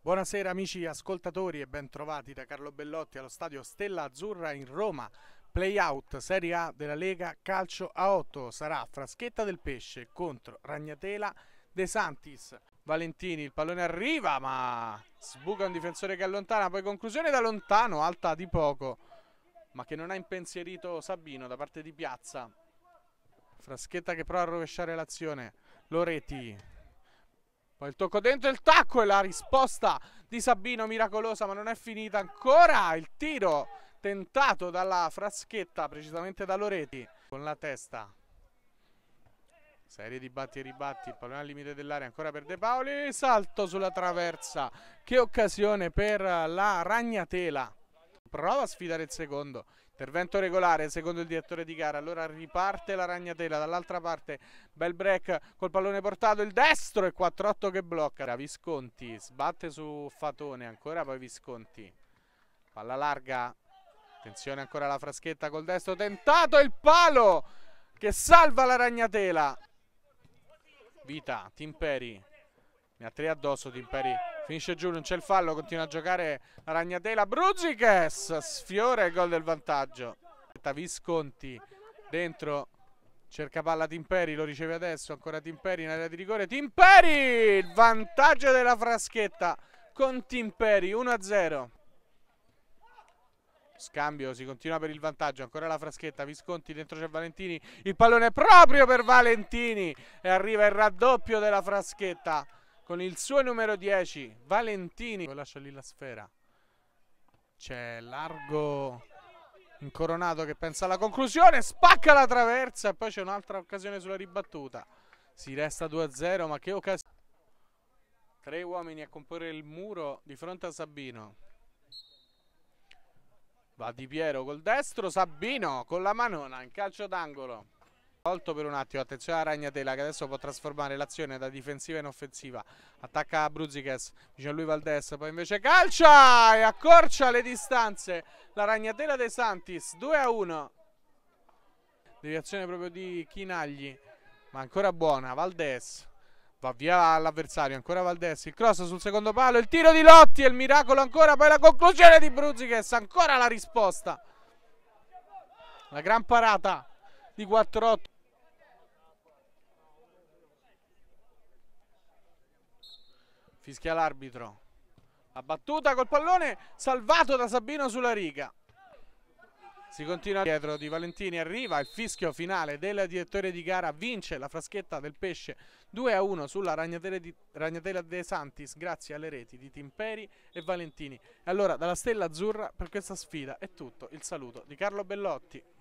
Buonasera amici ascoltatori e bentrovati da Carlo Bellotti allo stadio Stella Azzurra in Roma. Playout Serie A della Lega Calcio a 8 sarà Fraschetta del Pesce contro Ragnatela De Santis. Valentini, il pallone arriva ma sbuca un difensore che allontana, poi conclusione da lontano, alta di poco, ma che non ha impensierito Sabino da parte di Piazza. Fraschetta che prova a rovesciare l'azione. Loreti. Poi il tocco dentro il tacco e la risposta di Sabino miracolosa ma non è finita ancora. Il tiro tentato dalla fraschetta, precisamente da Loreti, con la testa. Serie di batti e ribatti, il pallone al limite dell'area ancora per De Paoli, salto sulla traversa, che occasione per la Ragnatela. Prova a sfidare il secondo, Intervento regolare, secondo il direttore di gara. Allora riparte la ragnatela dall'altra parte. Bel break col pallone portato. Il destro e 4-8 che blocca. Visconti sbatte su Fatone. Ancora poi Visconti. Palla larga. Attenzione ancora la fraschetta col destro. Tentato il palo che salva la ragnatela. Vita, Timperi. Ne ha tre addosso Timperi. Finisce giù, non c'è il fallo, continua a giocare Ragnatela. Bruzziches sfiora il gol del vantaggio. Visconti dentro, cerca palla Timperi, lo riceve adesso, ancora Timperi in area di rigore. Timperi! Il vantaggio della fraschetta con Timperi, 1-0. Scambio, si continua per il vantaggio, ancora la fraschetta, Visconti, dentro c'è Valentini, il pallone proprio per Valentini e arriva il raddoppio della fraschetta con il suo numero 10 Valentini lascia lì la sfera c'è largo incoronato che pensa alla conclusione spacca la traversa e poi c'è un'altra occasione sulla ribattuta si resta 2-0 ma che occasione tre uomini a comporre il muro di fronte a Sabino va Di Piero col destro Sabino con la manona in calcio d'angolo Alto per un attimo, attenzione a Ragnatela che adesso può trasformare l'azione da difensiva in offensiva. Attacca a Bruziches, vicino a lui Valdes, poi invece calcia e accorcia le distanze. La Ragnatela De Santis, 2 a 1. Deviazione proprio di Chinagli, ma ancora buona, Valdes. Va via l'avversario, ancora Valdes, il cross sul secondo palo, il tiro di Lotti e il miracolo ancora, poi la conclusione di Bruziches, ancora la risposta. La gran parata di 4-8. Fischia l'arbitro. La battuta col pallone salvato da Sabino sulla riga. Si continua dietro di Valentini, arriva il fischio finale del direttore di gara, vince la fraschetta del pesce 2 a 1 sulla ragnatela, di, ragnatela De Santis grazie alle reti di Timperi e Valentini. E allora dalla stella azzurra per questa sfida è tutto, il saluto di Carlo Bellotti.